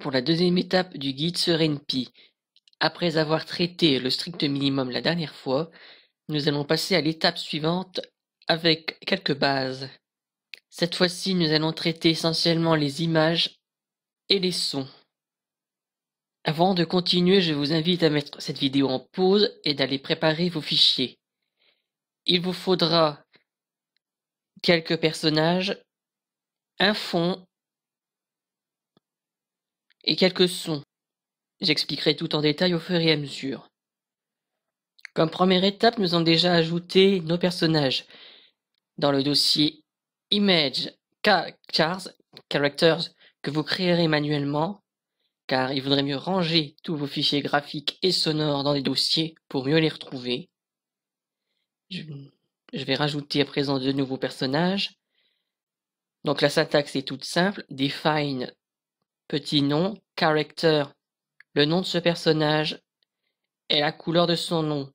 pour la deuxième étape du guide NP. Après avoir traité le strict minimum la dernière fois, nous allons passer à l'étape suivante avec quelques bases. Cette fois-ci, nous allons traiter essentiellement les images et les sons. Avant de continuer, je vous invite à mettre cette vidéo en pause et d'aller préparer vos fichiers. Il vous faudra quelques personnages, un fond et quelques sons. J'expliquerai tout en détail au fur et à mesure. Comme première étape, nous avons déjà ajouté nos personnages dans le dossier Image Characters que vous créerez manuellement, car il vaudrait mieux ranger tous vos fichiers graphiques et sonores dans les dossiers pour mieux les retrouver. Je, je vais rajouter à présent de nouveaux personnages. Donc la syntaxe est toute simple, define Petit nom, character. Le nom de ce personnage est la couleur de son nom.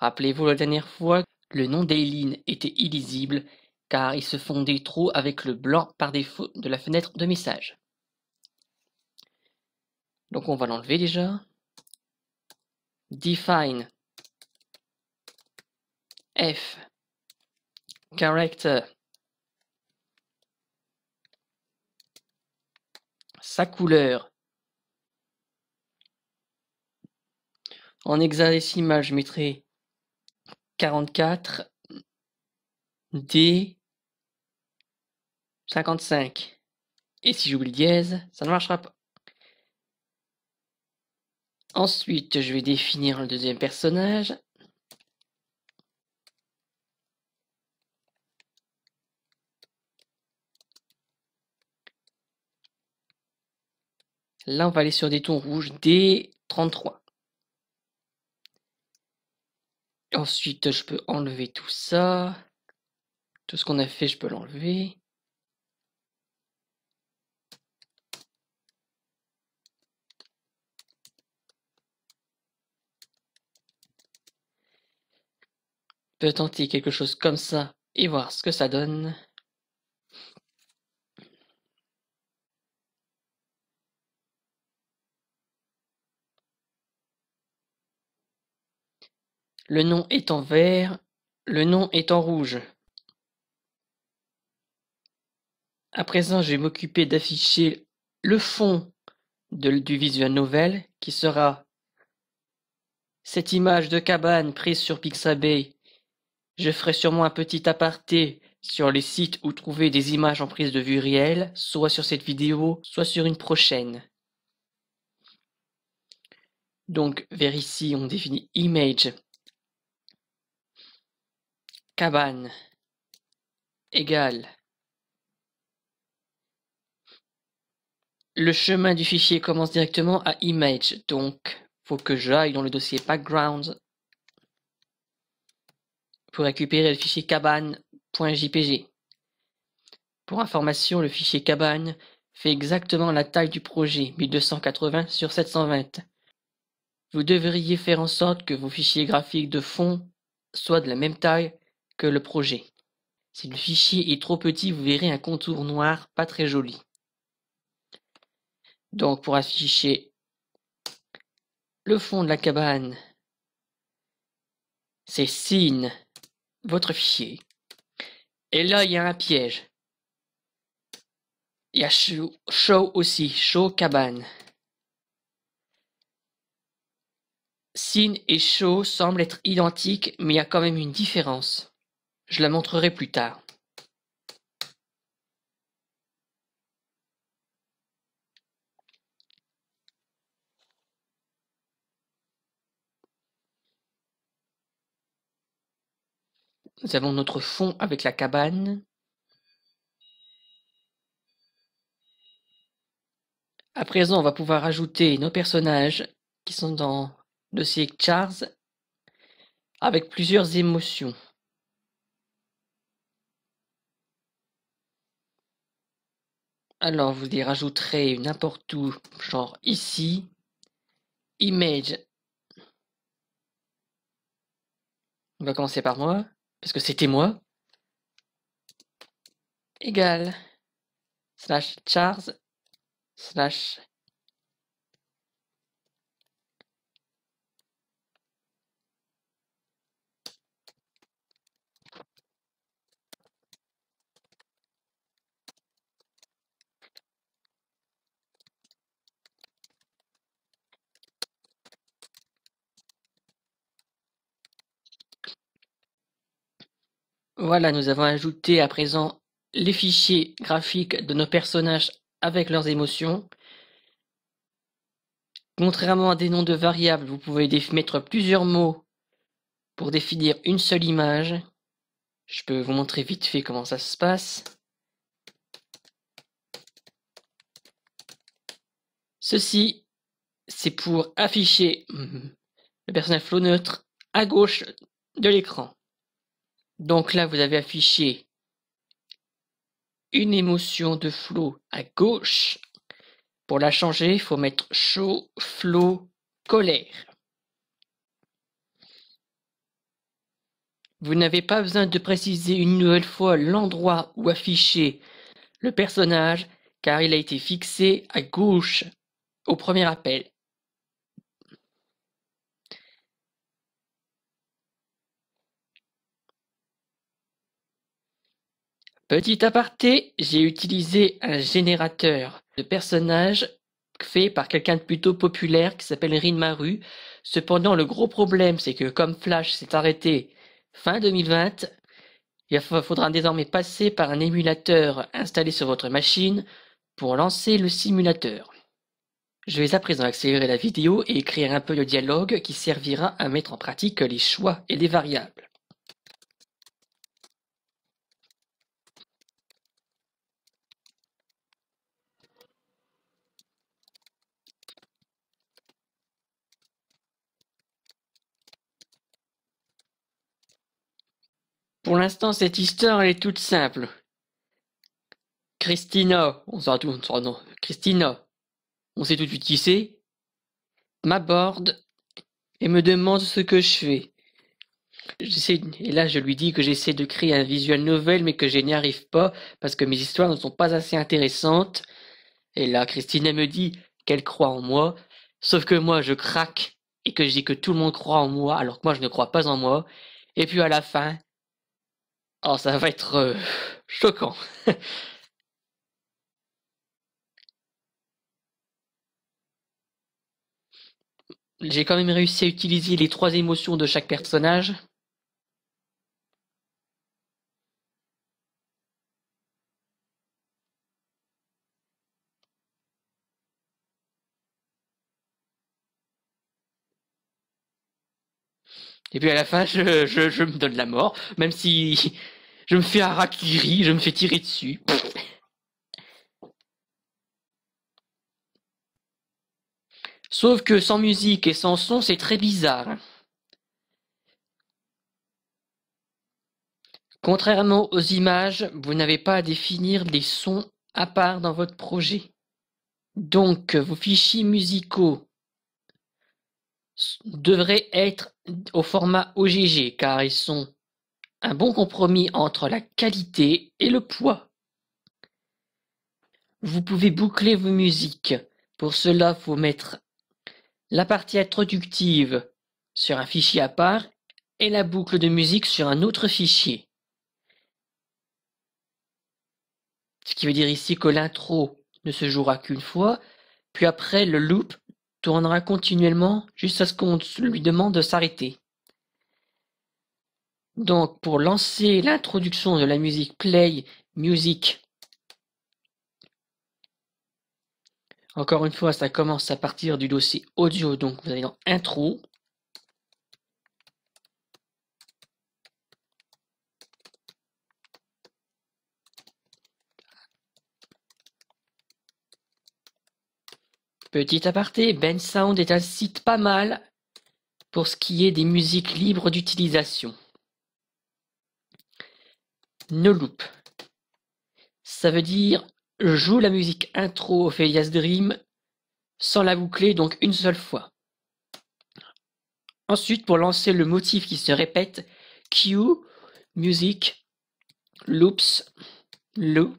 Rappelez-vous la dernière fois, le nom d'Eileen était illisible car il se fondait trop avec le blanc par défaut de la fenêtre de message. Donc on va l'enlever déjà. Define. F. Character. sa couleur. En hexadécimal, je mettrai 44 D 55. Et si j'oublie dièse, ça ne marchera pas. Ensuite, je vais définir le deuxième personnage. Là, on va aller sur des tons rouges, d 33. Ensuite, je peux enlever tout ça. Tout ce qu'on a fait, je peux l'enlever. peut peux tenter quelque chose comme ça et voir ce que ça donne. Le nom est en vert, le nom est en rouge. À présent, je vais m'occuper d'afficher le fond du visual novel qui sera cette image de cabane prise sur Pixabay. Je ferai sûrement un petit aparté sur les sites où trouver des images en prise de vue réelle, soit sur cette vidéo, soit sur une prochaine. Donc vers ici on définit image cabane Le chemin du fichier commence directement à image donc faut que j'aille dans le dossier background pour récupérer le fichier cabane.jpg. Pour information, le fichier cabane fait exactement la taille du projet 1280 sur 720. Vous devriez faire en sorte que vos fichiers graphiques de fond soient de la même taille que le projet. Si le fichier est trop petit, vous verrez un contour noir pas très joli. Donc pour afficher le fond de la cabane, c'est scene, votre fichier. Et là, il y a un piège. Il y a show, aussi, show cabane. Sin et show semblent être identiques, mais il y a quand même une différence. Je la montrerai plus tard. Nous avons notre fond avec la cabane. À présent, on va pouvoir ajouter nos personnages qui sont dans le dossier Charles avec plusieurs émotions. alors vous les rajouterez n'importe où, genre ici, image. On va commencer par moi, parce que c'était moi. Égal, slash chars, slash Voilà, nous avons ajouté à présent les fichiers graphiques de nos personnages avec leurs émotions. Contrairement à des noms de variables, vous pouvez mettre plusieurs mots pour définir une seule image. Je peux vous montrer vite fait comment ça se passe. Ceci, c'est pour afficher le personnage flow neutre à gauche de l'écran. Donc là, vous avez affiché une émotion de flot à gauche. Pour la changer, il faut mettre chaud, flot colère. Vous n'avez pas besoin de préciser une nouvelle fois l'endroit où afficher le personnage car il a été fixé à gauche au premier appel. Petit aparté, j'ai utilisé un générateur de personnages fait par quelqu'un de plutôt populaire qui s'appelle Rinmaru. Cependant, le gros problème, c'est que comme Flash s'est arrêté fin 2020, il faudra désormais passer par un émulateur installé sur votre machine pour lancer le simulateur. Je vais à présent accélérer la vidéo et écrire un peu le dialogue qui servira à mettre en pratique les choix et les variables. Pour l'instant, cette histoire, elle est toute simple. Christina, on sait tout nom. Christina, on sait tout de suite qui c'est, m'aborde et me demande ce que je fais. et là je lui dis que j'essaie de créer un visuel novel mais que je n'y arrive pas parce que mes histoires ne sont pas assez intéressantes. Et là Christina me dit qu'elle croit en moi, sauf que moi je craque et que je dis que tout le monde croit en moi alors que moi je ne crois pas en moi. Et puis à la fin, Oh, ça va être euh, choquant. J'ai quand même réussi à utiliser les trois émotions de chaque personnage. Et puis à la fin, je me donne la mort, même si je me fais harakiri, je me fais tirer dessus. Sauf que sans musique et sans son, c'est très bizarre. Contrairement aux images, vous n'avez pas à définir des sons à part dans votre projet. Donc, vos fichiers musicaux devraient être au format OGG car ils sont un bon compromis entre la qualité et le poids. Vous pouvez boucler vos musiques. Pour cela, faut mettre la partie introductive sur un fichier à part et la boucle de musique sur un autre fichier. Ce qui veut dire ici que l'intro ne se jouera qu'une fois, puis après le loop tournera continuellement jusqu'à ce qu'on lui demande de s'arrêter. Donc, pour lancer l'introduction de la musique Play Music, encore une fois, ça commence à partir du dossier audio. Donc, vous allez dans Intro. Petit aparté, Ben Sound est un site pas mal pour ce qui est des musiques libres d'utilisation. No Loop. Ça veut dire joue la musique intro Ophelia's Dream sans la boucler, donc une seule fois. Ensuite, pour lancer le motif qui se répète, cue, music, loops, loop,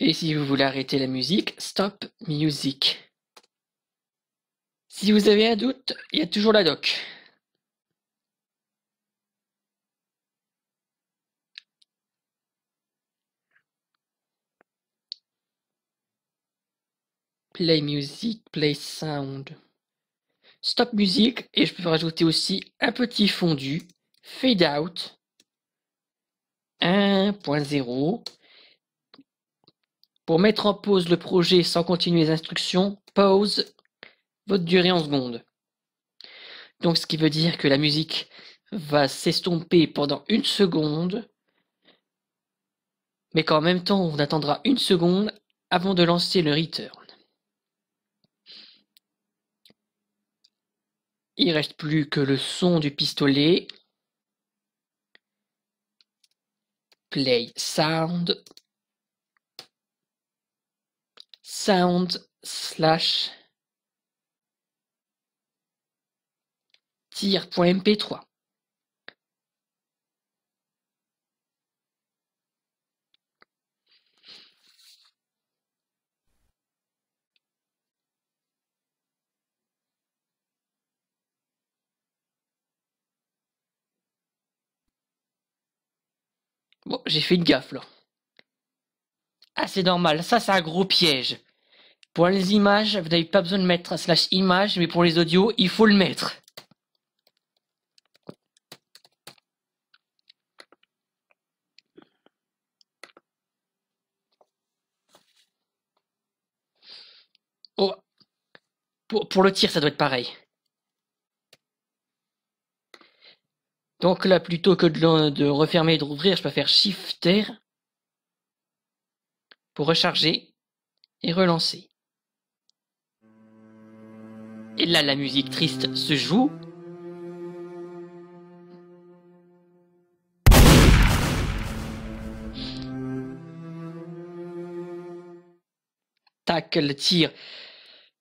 Et si vous voulez arrêter la musique, stop music. Si vous avez un doute, il y a toujours la doc. Play music, play sound. Stop music et je peux rajouter aussi un petit fondu, fade out, 1.0 pour mettre en pause le projet sans continuer les instructions, pause votre durée en secondes. Donc ce qui veut dire que la musique va s'estomper pendant une seconde, mais qu'en même temps on attendra une seconde avant de lancer le return. Il reste plus que le son du pistolet. Play sound sound slash tir.mp3. Bon, j'ai fait une gaffe là. Ah, c'est normal, ça c'est un gros piège. Pour les images, vous n'avez pas besoin de mettre un slash image, mais pour les audios, il faut le mettre. Oh, pour, le tir, ça doit être pareil. Donc là, plutôt que de, de refermer et de rouvrir, je peux faire Shift-R pour recharger et relancer. Et là, la musique triste se joue. Tac, le tir.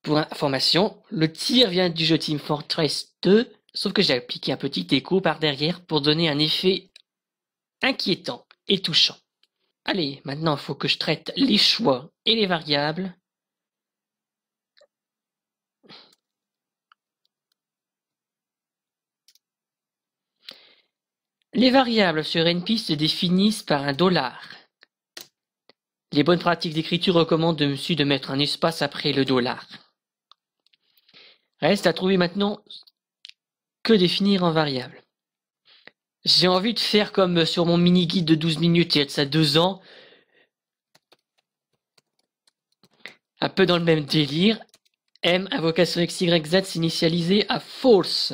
Pour information, le tir vient du jeu Team Fortress 2, sauf que j'ai appliqué un petit écho par derrière pour donner un effet inquiétant et touchant. Allez, maintenant il faut que je traite les choix et les variables. Les variables sur NP se définissent par un dollar. Les bonnes pratiques d'écriture recommandent de mettre un espace après le dollar. Reste à trouver maintenant que définir en variable. J'ai envie de faire comme sur mon mini-guide de 12 minutes et y ça deux ans. Un peu dans le même délire. M invocation XYZ s'initialiser à false.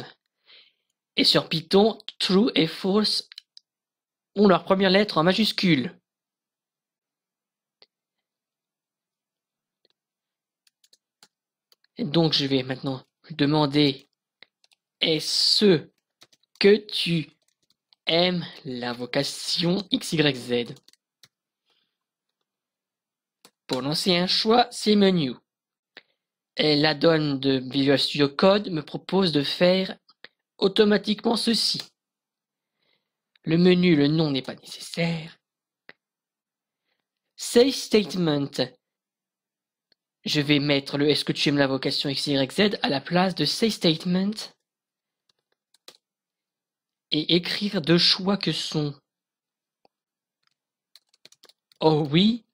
Et sur Python, true et false ont leur première lettre en majuscule. donc je vais maintenant demander est-ce que tu aimes la vocation XYZ Pour lancer un choix, c'est menu. Et donne de Visual Studio Code me propose de faire automatiquement ceci. Le menu, le nom n'est pas nécessaire. Say statement. Je vais mettre le est-ce que tu aimes la vocation XYZ à la place de say statement et écrire deux choix que sont oh oui,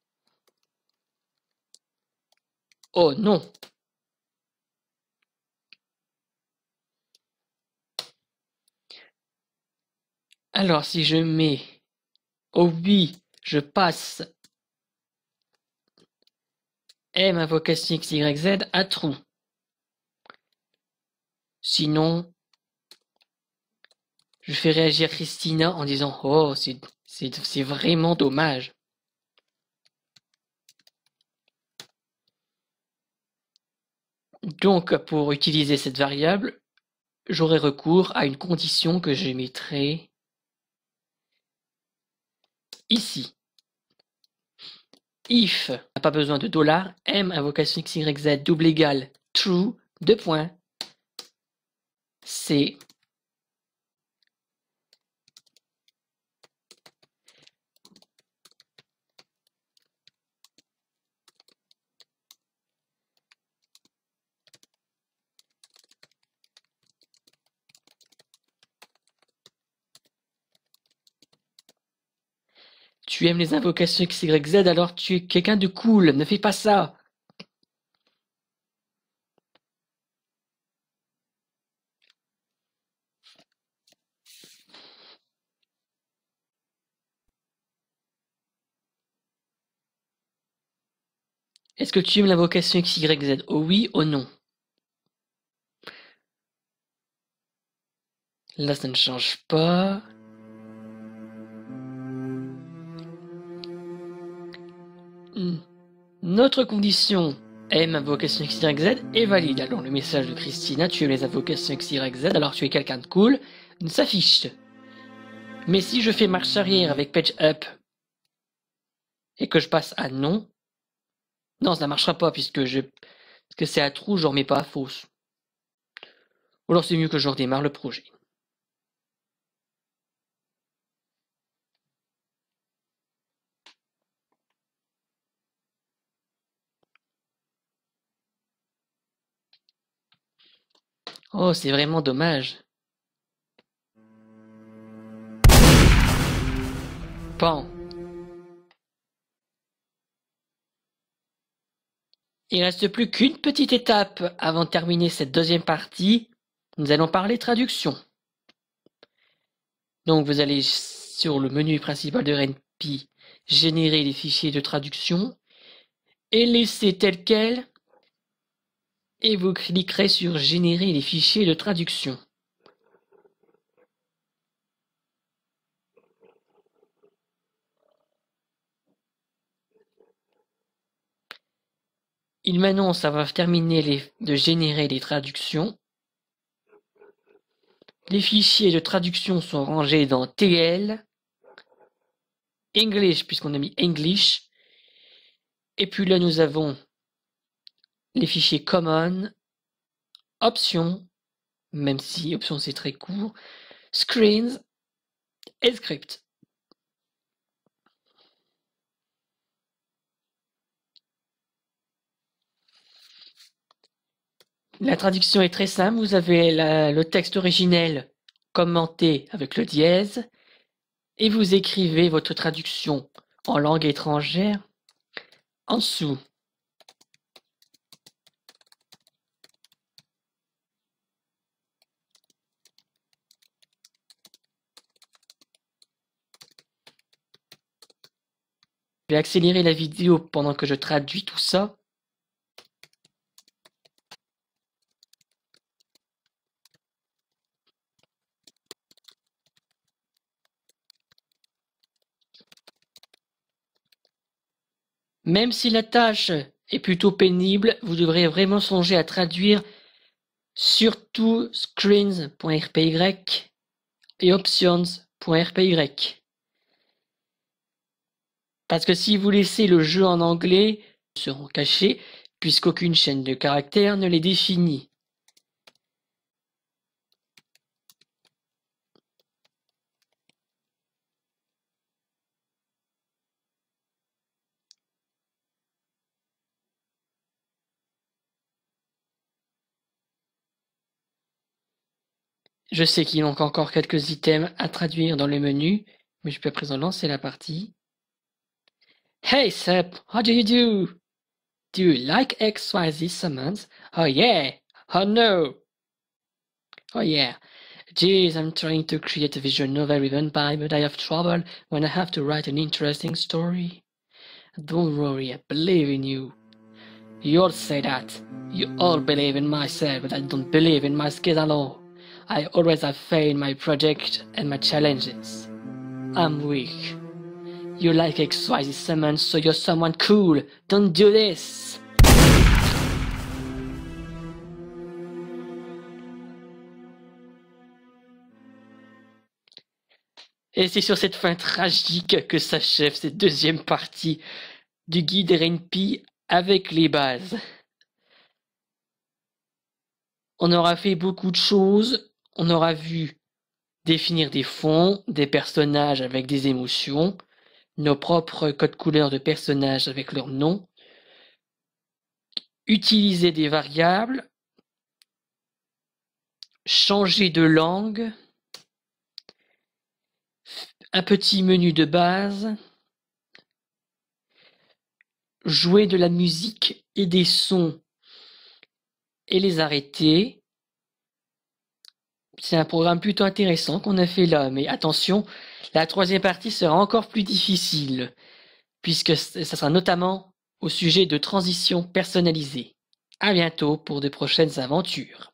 oh non. Alors si je mets au je passe M invocation XYZ à trou. Sinon, je fais réagir Christina en disant Oh, c'est vraiment dommage. Donc, pour utiliser cette variable, j'aurai recours à une condition que je mettrai ici. If n'a pas besoin de dollar, m invocation x, y, z double égale true, deux points. c Tu aimes les invocations XYZ, alors tu es quelqu'un de cool. Ne fais pas ça. Est-ce que tu aimes l'invocation XYZ Oh oui, ou oh non. Là, ça ne change pas. Notre condition M invocation XYZ est valide. Alors le message de Christina, tu aimes les invocations XYZ, alors tu es quelqu'un de cool, ne s'affiche. Mais si je fais marche arrière avec Page Up et que je passe à non, non, ça ne marchera pas puisque je, que c'est à trou, je remets pas à fausse. Ou alors c'est mieux que je redémarre le projet. Oh, c'est vraiment dommage. Pan. Il reste plus qu'une petite étape avant de terminer cette deuxième partie. Nous allons parler traduction. Donc vous allez sur le menu principal de RenPy, générer les fichiers de traduction et laisser tel quel et vous cliquerez sur Générer les fichiers de traduction. Il m'annonce avoir terminé de générer les traductions. Les fichiers de traduction sont rangés dans TL, English puisqu'on a mis English, et puis là nous avons les fichiers Common, Options, même si Options c'est très court, Screens et Script. La traduction est très simple. Vous avez le texte originel commenté avec le dièse et vous écrivez votre traduction en langue étrangère en dessous. Je vais accélérer la vidéo pendant que je traduis tout ça. Même si la tâche est plutôt pénible, vous devrez vraiment songer à traduire surtout screens.rpy et options.rpy. Parce que si vous laissez le jeu en anglais, ils seront cachés, puisqu'aucune chaîne de caractères ne les définit. Je sais qu'il manque encore quelques items à traduire dans le menu, mais je peux à présent lancer la partie. Hey Seb, how do you do? Do you like XYZ summons? Oh yeah, oh no. Oh yeah. Geez, I'm trying to create a visual novel even by, but I have trouble when I have to write an interesting story. Don't worry, I believe in you. You all say that. You all believe in myself, but I don't believe in my skills at all. I always have faith in my project and my challenges. I'm weak. so you're someone cool. Don't do this. Et c'est sur cette fin tragique que s'achève cette deuxième partie du guide RNP avec les bases. On aura fait beaucoup de choses, on aura vu définir des fonds, des personnages avec des émotions, nos propres codes couleurs de personnages avec leurs noms, utiliser des variables, changer de langue, un petit menu de base, jouer de la musique et des sons et les arrêter, c'est un programme plutôt intéressant qu'on a fait là, mais attention, la troisième partie sera encore plus difficile, puisque ça sera notamment au sujet de transition personnalisée. À bientôt pour de prochaines aventures.